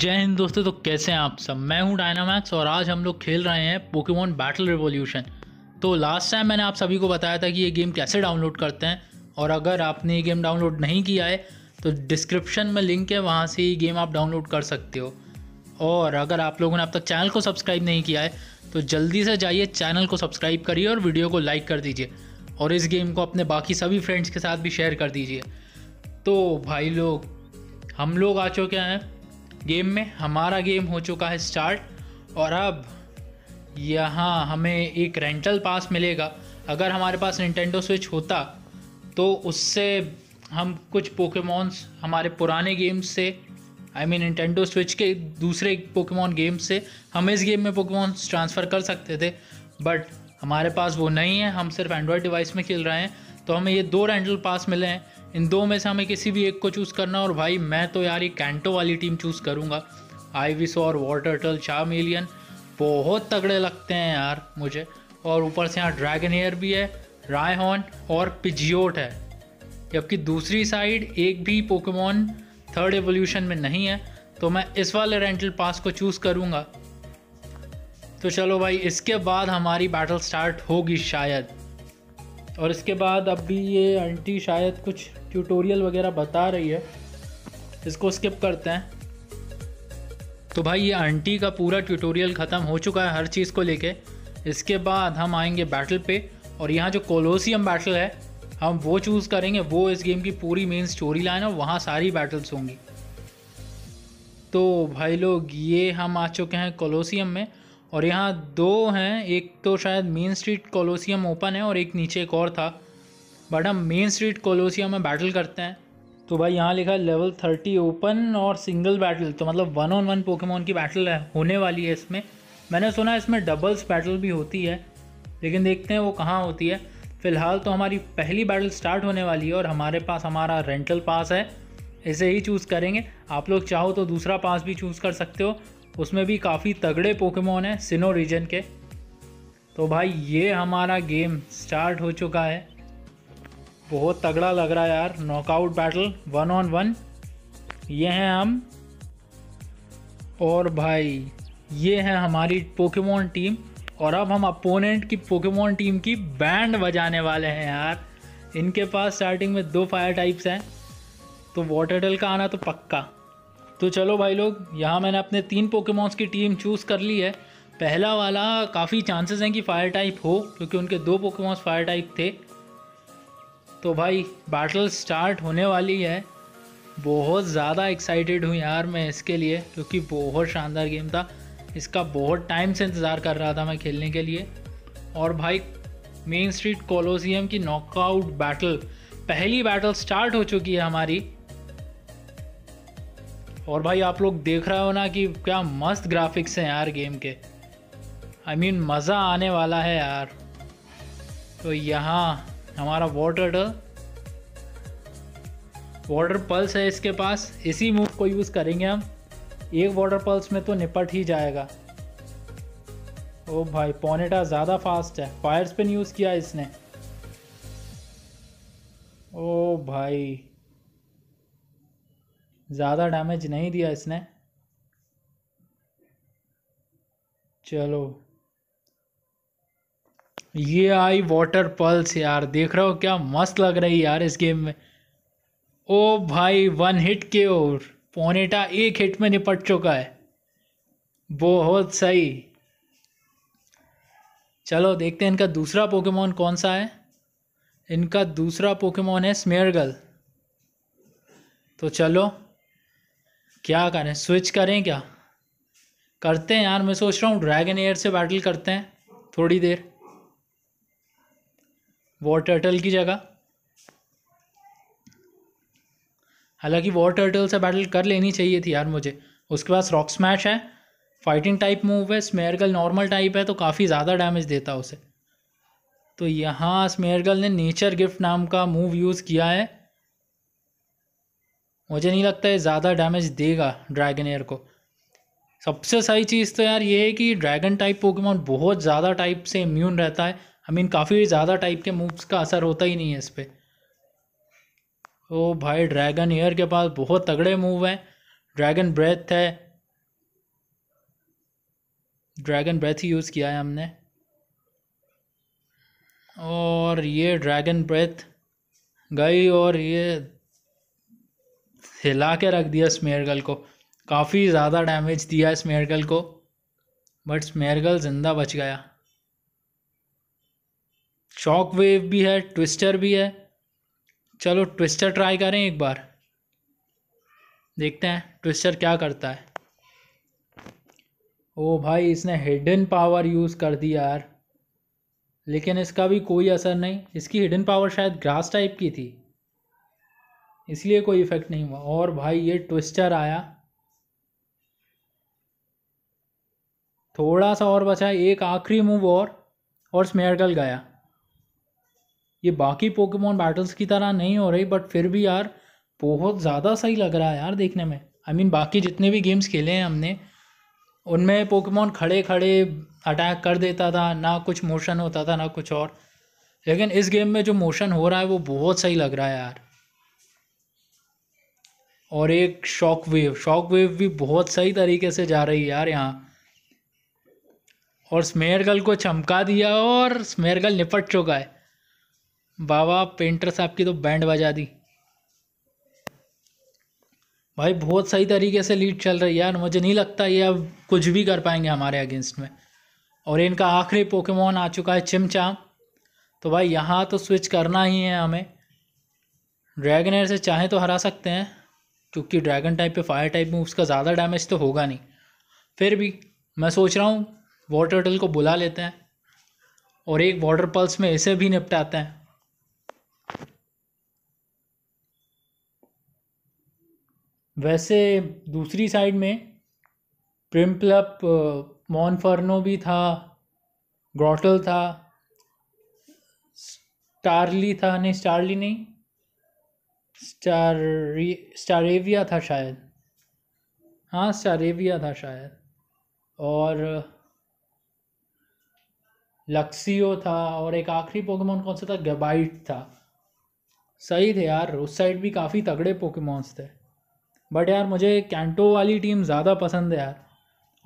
जय हिंद दोस्तों तो कैसे हैं आप सब मैं हूं डायनामैक्स और आज हम लोग खेल रहे हैं पोकेमॉन बैटल रिवोल्यूशन तो लास्ट टाइम मैंने आप सभी को बताया था कि ये गेम कैसे डाउनलोड करते हैं और अगर आपने ये गेम डाउनलोड नहीं किया है तो डिस्क्रिप्शन में लिंक है वहाँ से ये गेम आप डाउनलोड कर सकते हो और अगर आप लोगों ने अब तक चैनल को सब्सक्राइब नहीं किया है तो जल्दी से जाइए चैनल को सब्सक्राइब करिए और वीडियो को लाइक कर दीजिए और इस गेम को अपने बाकी सभी फ्रेंड्स के साथ भी शेयर कर दीजिए तो भाई लोग हम लोग आ चुके हैं गेम में हमारा गेम हो चुका है स्टार्ट और अब यहाँ हमें एक रेंटल पास मिलेगा अगर हमारे पास निटेंडो स्विच होता तो उससे हम कुछ पोकेमॉन्स हमारे पुराने गेम्स से आई मीन निटेंडो स्विच के दूसरे पोकेमॉन गेम से हम इस गेम में पोकेमॉन्स ट्रांसफ़र कर सकते थे बट हमारे पास वो नहीं है हम सिर्फ एंड्रॉयड डिवाइस में खेल रहे हैं तो हमें ये दो रेंटल पास मिले हैं इन दो में से हमें किसी भी एक को चूज़ करना और भाई मैं तो यार ये कैंटो वाली टीम चूज़ करूँगा आईविस और वाटर टल चार मिलियन बहुत तगड़े लगते हैं यार मुझे और ऊपर से यहाँ ड्रैगन एयर भी है रायहॉन और पिजियोट है जबकि दूसरी साइड एक भी पोकेमॉन थर्ड एवोल्यूशन में नहीं है तो मैं इस वाले रेंटल पास को चूज़ करूँगा तो चलो भाई इसके बाद हमारी बैटल स्टार्ट होगी शायद और इसके बाद अब भी ये आंटी शायद कुछ ट्यूटोरियल वगैरह बता रही है इसको स्किप करते हैं तो भाई ये आंटी का पूरा ट्यूटोरियल ख़त्म हो चुका है हर चीज़ को लेके इसके बाद हम आएंगे बैटल पे और यहाँ जो कोलोसियम बैटल है हम वो चूज़ करेंगे वो इस गेम की पूरी मेन स्टोरी लाइन और वहाँ सारी बैटल्स होंगी तो भाई लोग ये हम आ चुके हैं कोलोसियम में और यहाँ दो हैं एक तो शायद मेन स्ट्रीट कोलोसियम ओपन है और एक नीचे एक और था बट हम मेन स्ट्रीट कोलोसिया में बैटल करते हैं तो भाई यहाँ लिखा है लेवल थर्टी ओपन और सिंगल बैटल तो मतलब वन ऑन वन पोकेमोन की बैटल है होने वाली है इसमें मैंने सुना इसमें डबल्स बैटल भी होती है लेकिन देखते हैं वो कहाँ होती है फ़िलहाल तो हमारी पहली बैटल स्टार्ट होने वाली है और हमारे पास हमारा रेंटल पास है इसे ही चूज़ करेंगे आप लोग चाहो तो दूसरा पास भी चूज़ कर सकते हो उसमें भी काफ़ी तगड़े पोकेमोन हैं सिनो रीजन के तो भाई ये हमारा गेम स्टार्ट हो चुका है बहुत तगड़ा लग रहा है यार knockout battle one on one ये हैं हम और भाई ये है हमारी पोकेमोन टीम और अब हम अपोनेंट की पोकेमोन टीम की बैंड बजाने वाले हैं यार इनके पास स्टार्टिंग में दो फायर टाइप्स हैं तो वाटर डल का आना तो पक्का तो चलो भाई लोग यहाँ मैंने अपने तीन पोकेमोन्स की टीम चूज़ कर ली है पहला वाला काफ़ी चांसेस हैं कि फायर टाइप हो क्योंकि उनके दो पोकेमोन्स फायर टाइप थे तो भाई बैटल स्टार्ट होने वाली है बहुत ज़्यादा एक्साइटेड हूँ यार मैं इसके लिए क्योंकि बहुत शानदार गेम था इसका बहुत टाइम से इंतज़ार कर रहा था मैं खेलने के लिए और भाई मेन स्ट्रीट कोलोसियम की नॉकआउट बैटल पहली बैटल स्टार्ट हो चुकी है हमारी और भाई आप लोग देख रहे हो ना कि क्या मस्त ग्राफिक्स हैं यार गेम के आई I मीन mean, मज़ा आने वाला है यार तो यहाँ हमारा वाटर वाटर पल्स है इसके पास इसी मूव को यूज़ करेंगे हम एक वाटर पल्स में तो निपट ही जाएगा ओ भाई पोनेटा ज़्यादा फास्ट है फायर स्पिन यूज़ किया इसने ओ भाई ज़्यादा डैमेज नहीं दिया इसने चलो ये आई वाटर पल्स यार देख रहे हो क्या मस्त लग रही है यार इस गेम में ओ भाई वन हिट के ओर पोनेटा एक हिट में निपट चुका है बहुत सही चलो देखते हैं इनका दूसरा पोकेमोन कौन सा है इनका दूसरा पोकेमोन है स्मेयरगल तो चलो क्या करें स्विच करें क्या करते हैं यार मैं सोच रहा हूँ ड्रैगन एयर से बैटल करते हैं थोड़ी देर वॉर टर्टल की जगह हालांकि वॉर टर्टल से बैटल कर लेनी चाहिए थी यार मुझे उसके पास रॉक स्मैश है फाइटिंग टाइप मूव है स्मेयरगल नॉर्मल टाइप है तो काफ़ी ज़्यादा डैमेज देता उसे तो यहाँ स्मेयरगल ने नेचर गिफ्ट नाम का मूव यूज़ किया है मुझे नहीं लगता है ज़्यादा डैमेज देगा ड्रैगन एयर को सबसे सही चीज़ तो यार ये है कि ड्रैगन टाइप पोकेमॉन बहुत ज़्यादा टाइप से इम्यून रहता है आई मीन काफ़ी ज़्यादा टाइप के मूव्स का असर होता ही नहीं है इस पर ओ भाई ड्रैगन ईयर के पास बहुत तगड़े मूव हैं ड्रैगन ब्रेथ है ड्रैगन ब्रेथ ही यूज़ किया है हमने और ये ड्रैगन ब्रेथ गई और ये हिला के रख दिया स्मेरगल को काफ़ी ज़्यादा डैमेज दिया स्मेरगल को बट स्मेरगल ज़िंदा बच गया शॉक वेव भी है ट्विस्टर भी है चलो ट्विस्टर ट्राई करें एक बार देखते हैं ट्विस्टर क्या करता है ओ भाई इसने हिडन पावर यूज़ कर दी यार लेकिन इसका भी कोई असर नहीं इसकी हिडन पावर शायद ग्रास टाइप की थी इसलिए कोई इफ़ेक्ट नहीं हुआ और भाई ये ट्विस्टर आया थोड़ा सा और बचा एक आखिरी मूव और और स्मेरगल गया ये बाकी पोकेमोन बैटल्स की तरह नहीं हो रही बट फिर भी यार बहुत ज़्यादा सही लग रहा है यार देखने में आई I मीन mean, बाकी जितने भी गेम्स खेले हैं हमने उनमें पोकेमोन खड़े खड़े अटैक कर देता था ना कुछ मोशन होता था ना कुछ और लेकिन इस गेम में जो मोशन हो रहा है वो बहुत सही लग रहा है यार और एक शॉक वेव शॉक वेव भी बहुत सही तरीके से जा रही है यार यहाँ और स्मेरगल को चमका दिया और स्मेरगल निपट चुका है बाबा पेंटर साहब की तो बैंड बजा दी भाई बहुत सही तरीके से लीड चल रही है यार मुझे नहीं लगता ये अब कुछ भी कर पाएंगे हमारे अगेंस्ट में और इनका आखिरी पोकेमोन आ चुका है चिमचाम तो भाई यहाँ तो स्विच करना ही है हमें ड्रैगन एयर से चाहे तो हरा सकते हैं क्योंकि ड्रैगन टाइप पे फायर टाइप में उसका ज़्यादा डैमेज तो होगा नहीं फिर भी मैं सोच रहा हूँ वाटर टल को बुला लेते हैं और एक वाटर पल्स में इसे भी निपटाते हैं वैसे दूसरी साइड में प्रिम्पलप मॉनफर्नो भी था ग्रॉटल था स्टारली था नहीं स्टारली नहीं स्टारी स्टारेविया था शायद हाँ स्टारेविया था शायद और लक्सियो था और एक आखिरी पोकेमोन कौन सा था गबाइट था सही थे यार उस साइड भी काफ़ी तगड़े पोकेमोन्स थे बट यार मुझे कैंटो वाली टीम ज़्यादा पसंद है यार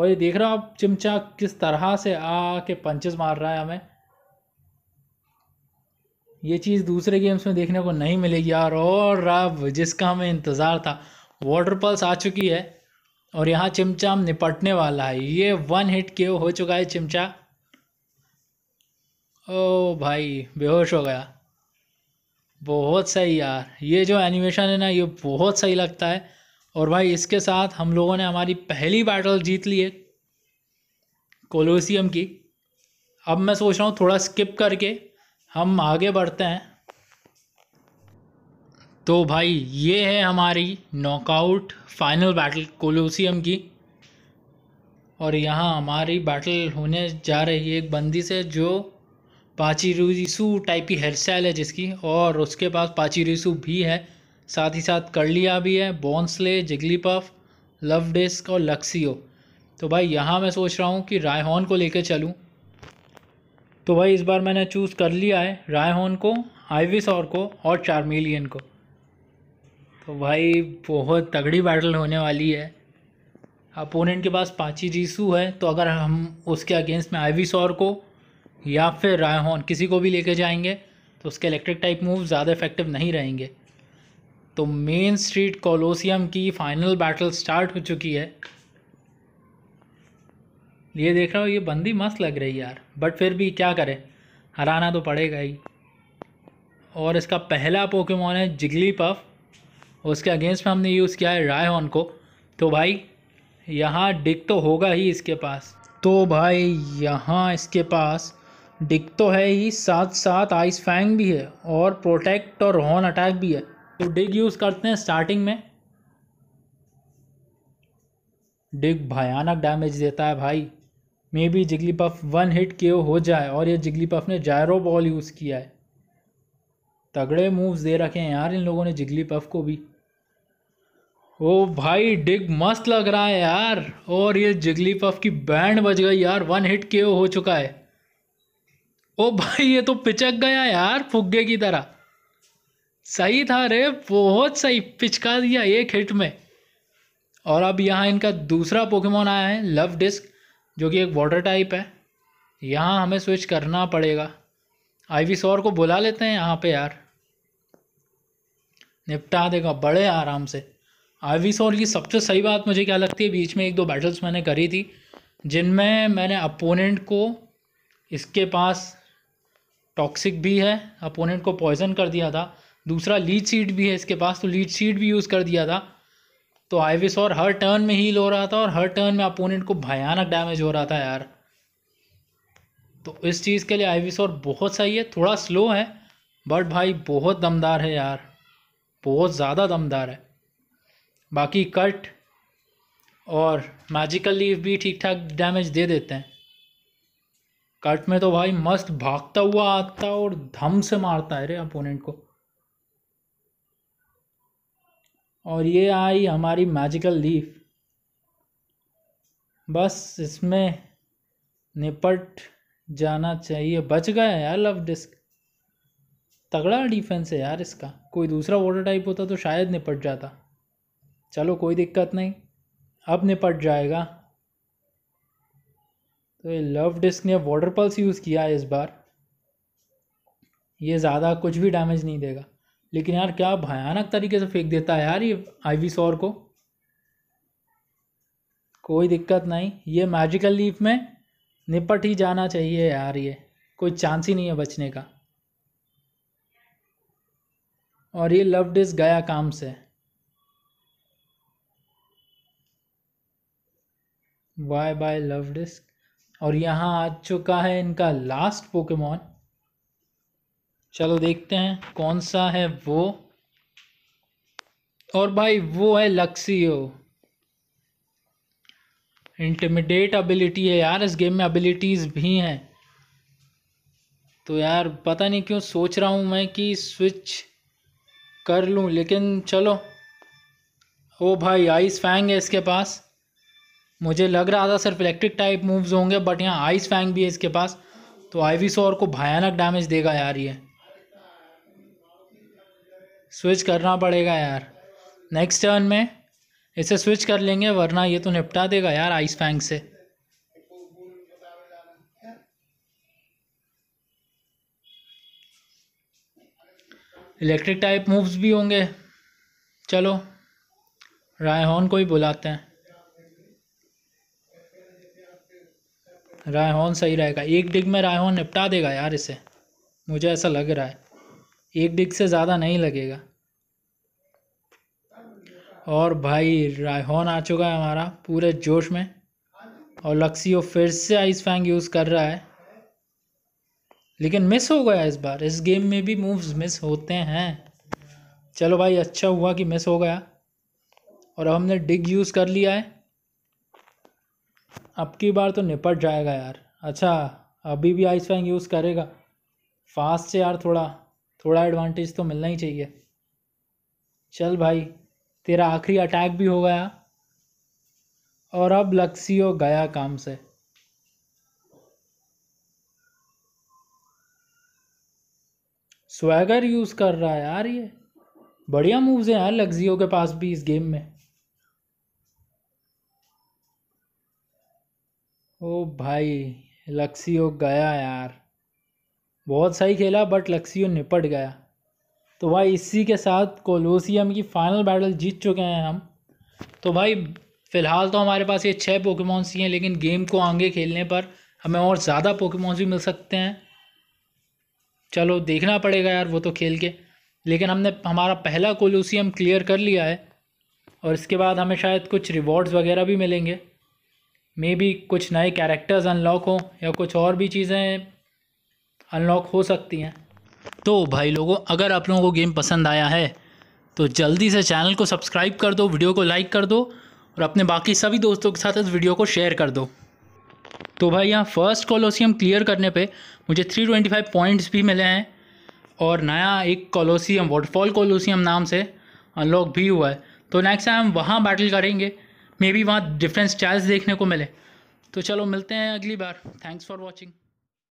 और ये देख रहे हो आप चिमचा किस तरह से आके पंचेस मार रहा है हमें ये चीज़ दूसरे गेम्स में देखने को नहीं मिलेगी यार और अब जिसका हमें इंतज़ार था वाटर पल्स आ चुकी है और यहाँ चिमचा निपटने वाला है ये वन हिट के हो चुका है चिमचा ओ भाई बेहोश हो गया बहुत सही यार ये जो एनिमेशन है ना ये बहुत सही लगता है और भाई इसके साथ हम लोगों ने हमारी पहली बैटल जीत ली है कोलोसियम की अब मैं सोच रहा हूँ थोड़ा स्किप करके हम आगे बढ़ते हैं तो भाई ये है हमारी नॉकआउट फाइनल बैटल कोलोसियम की और यहाँ हमारी बैटल होने जा रही है एक बंदी से जो पाची रिसू टाइप की हेयर स्टाइल है जिसकी और उसके पास पाची रिसू भी है साथ ही साथ कर लिया भी है Bonsly Jigglypuff Luvdisc और लक्सियो तो भाई यहाँ मैं सोच रहा हूँ कि रायहॉन को लेकर चलूँ तो भाई इस बार मैंने चूज़ कर लिया है रायहॉन को और को और चार्मिलियन को तो भाई बहुत तगड़ी बैटल होने वाली है अपोनेंट के पास पाँची जीसू है तो अगर हम उसके अगेंस्ट में और को या फिर रायहॉन किसी को भी लेके जाएंगे तो उसके इलेक्ट्रिक टाइप मूव ज़्यादा इफेक्टिव नहीं रहेंगे तो मेन स्ट्रीट कोलोसियम की फाइनल बैटल स्टार्ट हो चुकी है ये देख रहा हो ये बंदी मस्त लग रही है यार बट फिर भी क्या करें हराना तो पड़ेगा ही और इसका पहला पोकेमोन है जिगली पफ उसके अगेंस्ट में हमने यूज़ किया है राय को तो भाई यहाँ डिक तो होगा ही इसके पास तो भाई यहाँ इसके पास डिक तो है ही साथ साथ आइस फैंग भी है और प्रोटेक्ट और हॉर्न अटैक भी है तो डिग यूज़ करते हैं स्टार्टिंग में डिग भयानक डैमेज देता है भाई maybe Jigglypuff one hit के हो जाए और ये जिगली पफ ने जायरो बॉल यूज़ किया है तगड़े मूव्स दे रखे हैं यार इन लोगों ने जिगली पफ को भी ओ भाई डिग मस्त लग रहा है यार और ये जिगली पफ की बैंड बज गई यार वन हिट के हो चुका है ओ भाई ये तो पिचक गया यार फुग्गे की तरह सही था रे बहुत सही पिचका दिया एक हिट में और अब यहाँ इनका दूसरा पोकेमोन आया है लव डिस्क जो कि एक वाटर टाइप है यहाँ हमें स्विच करना पड़ेगा आईवी सौर को बुला लेते हैं यहाँ पे यार निपटा देगा बड़े आराम से आईवी सौर की सबसे सही बात मुझे क्या लगती है बीच में एक दो बैटल्स मैंने करी थी जिनमें मैंने अपोनेंट को इसके पास टॉक्सिक भी है अपोनेंट को पॉइजन कर दिया था दूसरा लीड सीट भी है इसके पास तो लीड सीट भी यूज़ कर दिया था तो आईविस और हर टर्न में हील हो रहा था और हर टर्न में अपोनेंट को भयानक डैमेज हो रहा था यार तो इस चीज़ के लिए आईविस और बहुत सही है थोड़ा स्लो है बट भाई बहुत दमदार है यार बहुत ज़्यादा दमदार है बाकी कट और मैजिकल लीव भी ठीक ठाक डैमेज दे देते हैं कट में तो भाई मस्त भागता हुआ आता और धम से मारता है रे अपोनेंट को और ये आई हमारी मैजिकल लीफ बस इसमें निपट जाना चाहिए बच गए यार लव डिस्क तगड़ा डिफेंस है यार इसका कोई दूसरा वाटर टाइप होता तो शायद निपट जाता चलो कोई दिक्कत नहीं अब निपट जाएगा तो ये लव डिस्क ने वाटर पल्स यूज़ किया है इस बार ये ज़्यादा कुछ भी डैमेज नहीं देगा लेकिन यार क्या भयानक तरीके से फेंक देता है यार ये आईवी सौर को कोई दिक्कत नहीं ये मैजिकल लीफ में निपट ही जाना चाहिए यार ये कोई चांस ही नहीं है बचने का और ये लव डिस गया काम से बाय बाय लव डिस्क और यहाँ आ चुका है इनका लास्ट पोकेमॉन चलो देखते हैं कौन सा है वो और भाई वो है लक्सियो इंटरमीडिएट एबिलिटी है यार इस गेम में एबिलिटीज़ भी हैं तो यार पता नहीं क्यों सोच रहा हूँ मैं कि स्विच कर लूँ लेकिन चलो ओ भाई आइस फैंग है इसके पास मुझे लग रहा था सिर्फ इलेक्ट्रिक टाइप मूव्स होंगे बट यहाँ आइस फैंग भी है इसके पास तो आईवी सौर को भयानक डैमेज देगा यार ये स्विच करना पड़ेगा यार नेक्स्ट टर्न में इसे स्विच कर लेंगे वरना ये तो निपटा देगा यार आइस फैंक से इलेक्ट्रिक टाइप मूव्स भी होंगे चलो रायहॉन को ही बुलाते हैं रायहॉन सही रहेगा एक डिग में रायहॉन निपटा देगा यार इसे मुझे ऐसा लग रहा है एक डिग से ज़्यादा नहीं लगेगा और भाई रायहोन आ चुका है हमारा पूरे जोश में और लक्सी फिर से आइस फैंग यूज़ कर रहा है लेकिन मिस हो गया इस बार इस गेम में भी मूव्स मिस होते हैं चलो भाई अच्छा हुआ कि मिस हो गया और अब हमने डिग यूज़ कर लिया है अब की बार तो निपट जाएगा यार अच्छा अभी भी आइस फैंग यूज़ करेगा फास्ट से यार थोड़ा थोड़ा एडवांटेज तो मिलना ही चाहिए चल भाई तेरा आखिरी अटैक भी हो गया और अब लक्सियो गया काम से स्वैगर यूज़ कर रहा है यार ये बढ़िया मूव्स हैं यार लग्जियो के पास भी इस गेम में ओ भाई लक्सियो गया यार बहुत सही खेला बट लक्सियो निपट गया तो भाई इसी के साथ कोलोसियम की फाइनल बैटल जीत चुके हैं हम तो भाई फ़िलहाल तो हमारे पास ये छः पोकेमोन्स ही हैं लेकिन गेम को आगे खेलने पर हमें और ज़्यादा पोकेमोन्स भी मिल सकते हैं चलो देखना पड़ेगा यार वो तो खेल के लेकिन हमने हमारा पहला कोलोसियम क्लियर कर लिया है और इसके बाद हमें शायद कुछ रिवॉर्ड्स वगैरह भी मिलेंगे मे बी कुछ नए कैरेक्टर्स अनलॉक हों या कुछ और भी चीज़ें अनलॉक हो सकती हैं तो भाई लोगों अगर आप लोगों को गेम पसंद आया है तो जल्दी से चैनल को सब्सक्राइब कर दो वीडियो को लाइक कर दो और अपने बाकी सभी दोस्तों के साथ इस वीडियो को शेयर कर दो तो भाई यहाँ फर्स्ट कॉलोसियम क्लियर करने पे मुझे 325 पॉइंट्स भी मिले हैं और नया एक कॉलोसियम वाटरफॉल कॉलोसियम नाम से अनलॉक भी हुआ है तो नेक्स्ट टाइम हम वहाँ बैटल करेंगे मे बी वहाँ डिफरेंट स्टाइल्स देखने को मिले तो चलो मिलते हैं अगली बार थैंक्स फॉर वॉचिंग